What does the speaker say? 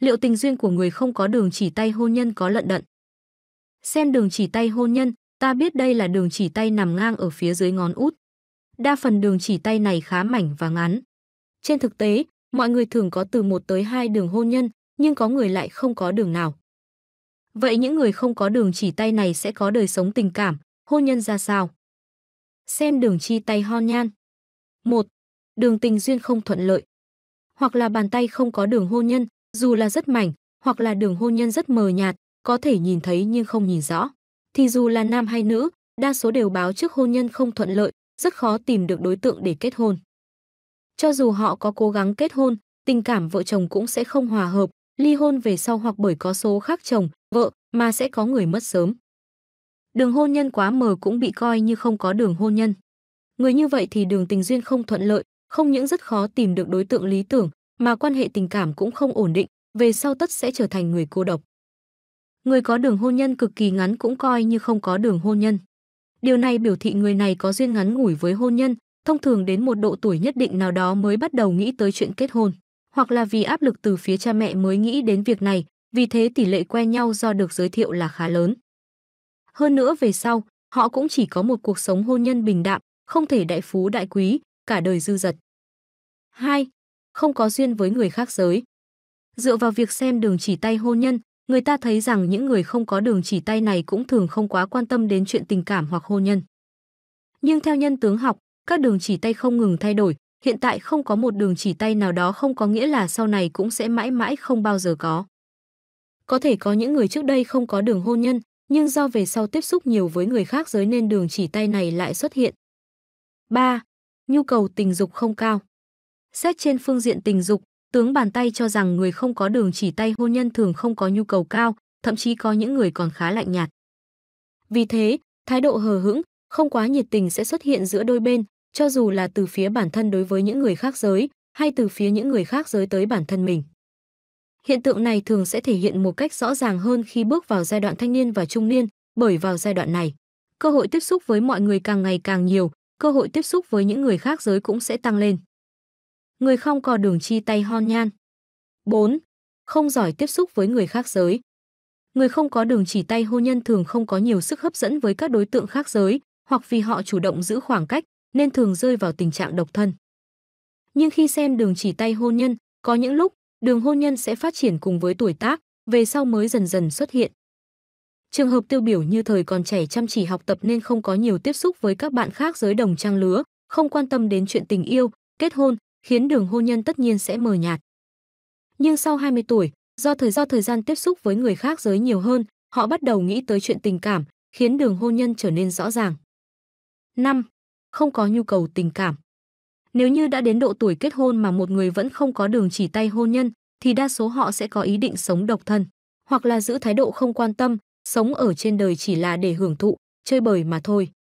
liệu tình duyên của người không có đường chỉ tay hôn nhân có lận đận. Xem đường chỉ tay hôn nhân, ta biết đây là đường chỉ tay nằm ngang ở phía dưới ngón út. Đa phần đường chỉ tay này khá mảnh và ngắn. Trên thực tế, mọi người thường có từ một tới hai đường hôn nhân, nhưng có người lại không có đường nào. Vậy những người không có đường chỉ tay này sẽ có đời sống tình cảm, hôn nhân ra sao? Xem đường chi tay hôn nhan. 1. Đường tình duyên không thuận lợi. Hoặc là bàn tay không có đường hôn nhân, dù là rất mảnh hoặc là đường hôn nhân rất mờ nhạt có thể nhìn thấy nhưng không nhìn rõ thì dù là nam hay nữ đa số đều báo trước hôn nhân không thuận lợi rất khó tìm được đối tượng để kết hôn cho dù họ có cố gắng kết hôn tình cảm vợ chồng cũng sẽ không hòa hợp ly hôn về sau hoặc bởi có số khác chồng vợ mà sẽ có người mất sớm đường hôn nhân quá mờ cũng bị coi như không có đường hôn nhân người như vậy thì đường tình duyên không thuận lợi không những rất khó tìm được đối tượng lý tưởng mà quan hệ tình cảm cũng không ổn định, về sau tất sẽ trở thành người cô độc. Người có đường hôn nhân cực kỳ ngắn cũng coi như không có đường hôn nhân. Điều này biểu thị người này có duyên ngắn ngủi với hôn nhân, thông thường đến một độ tuổi nhất định nào đó mới bắt đầu nghĩ tới chuyện kết hôn, hoặc là vì áp lực từ phía cha mẹ mới nghĩ đến việc này, vì thế tỷ lệ quen nhau do được giới thiệu là khá lớn. Hơn nữa về sau, họ cũng chỉ có một cuộc sống hôn nhân bình đạm, không thể đại phú đại quý, cả đời dư dật. 2 không có duyên với người khác giới. Dựa vào việc xem đường chỉ tay hôn nhân, người ta thấy rằng những người không có đường chỉ tay này cũng thường không quá quan tâm đến chuyện tình cảm hoặc hôn nhân. Nhưng theo nhân tướng học, các đường chỉ tay không ngừng thay đổi, hiện tại không có một đường chỉ tay nào đó không có nghĩa là sau này cũng sẽ mãi mãi không bao giờ có. Có thể có những người trước đây không có đường hôn nhân, nhưng do về sau tiếp xúc nhiều với người khác giới nên đường chỉ tay này lại xuất hiện. 3. Nhu cầu tình dục không cao Xét trên phương diện tình dục, tướng bàn tay cho rằng người không có đường chỉ tay hôn nhân thường không có nhu cầu cao, thậm chí có những người còn khá lạnh nhạt. Vì thế, thái độ hờ hững, không quá nhiệt tình sẽ xuất hiện giữa đôi bên, cho dù là từ phía bản thân đối với những người khác giới, hay từ phía những người khác giới tới bản thân mình. Hiện tượng này thường sẽ thể hiện một cách rõ ràng hơn khi bước vào giai đoạn thanh niên và trung niên, bởi vào giai đoạn này, cơ hội tiếp xúc với mọi người càng ngày càng nhiều, cơ hội tiếp xúc với những người khác giới cũng sẽ tăng lên người không có đường chi tay hon nhan. 4. Không giỏi tiếp xúc với người khác giới. Người không có đường chỉ tay hôn nhân thường không có nhiều sức hấp dẫn với các đối tượng khác giới, hoặc vì họ chủ động giữ khoảng cách nên thường rơi vào tình trạng độc thân. Nhưng khi xem đường chỉ tay hôn nhân, có những lúc đường hôn nhân sẽ phát triển cùng với tuổi tác, về sau mới dần dần xuất hiện. Trường hợp tiêu biểu như thời còn trẻ chăm chỉ học tập nên không có nhiều tiếp xúc với các bạn khác giới đồng trang lứa, không quan tâm đến chuyện tình yêu, kết hôn, khiến đường hôn nhân tất nhiên sẽ mờ nhạt. Nhưng sau 20 tuổi, do thời do thời gian tiếp xúc với người khác giới nhiều hơn, họ bắt đầu nghĩ tới chuyện tình cảm, khiến đường hôn nhân trở nên rõ ràng. 5. Không có nhu cầu tình cảm. Nếu như đã đến độ tuổi kết hôn mà một người vẫn không có đường chỉ tay hôn nhân, thì đa số họ sẽ có ý định sống độc thân, hoặc là giữ thái độ không quan tâm, sống ở trên đời chỉ là để hưởng thụ, chơi bời mà thôi.